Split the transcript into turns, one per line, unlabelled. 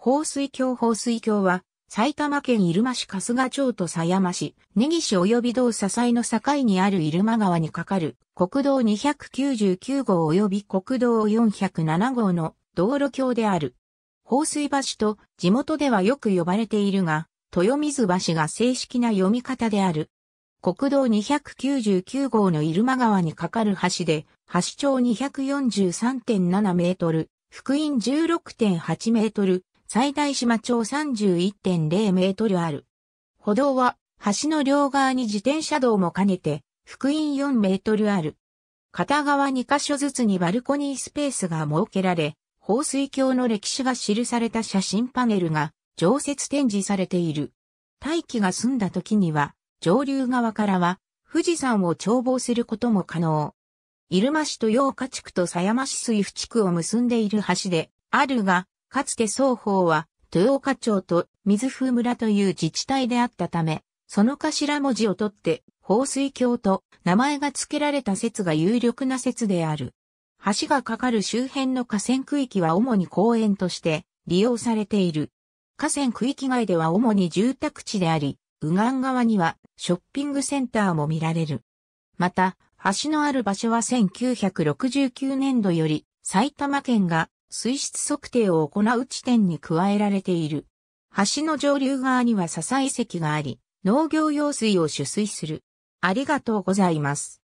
放水橋放水橋は、埼玉県入間市春日町と狭山市、根岸及び道支えの境にある入間川に架かる国道299号及び国道407号の道路橋である。放水橋と地元ではよく呼ばれているが、豊水橋が正式な読み方である。国道299号の入間川に架かる橋で、橋長243.7メートル、福音16.8メートル、最大島町31.0メートルある。歩道は橋の両側に自転車道も兼ねて、福音4メートルある。片側2カ所ずつにバルコニースペースが設けられ、放水橋の歴史が記された写真パネルが常設展示されている。大気が済んだ時には、上流側からは富士山を眺望することも可能。入間市と洋家地区と狭山市水府地区を結んでいる橋で、あるが、かつて双方は、豊岡町と水風村という自治体であったため、その頭文字を取って、放水橋と名前が付けられた説が有力な説である。橋が架かる周辺の河川区域は主に公園として利用されている。河川区域外では主に住宅地であり、右岸側にはショッピングセンターも見られる。また、橋のある場所は1969年度より埼玉県が水質測定を行う地点に加えられている。橋の上流側には支え石があり、農業用水を取水する。ありがとうございます。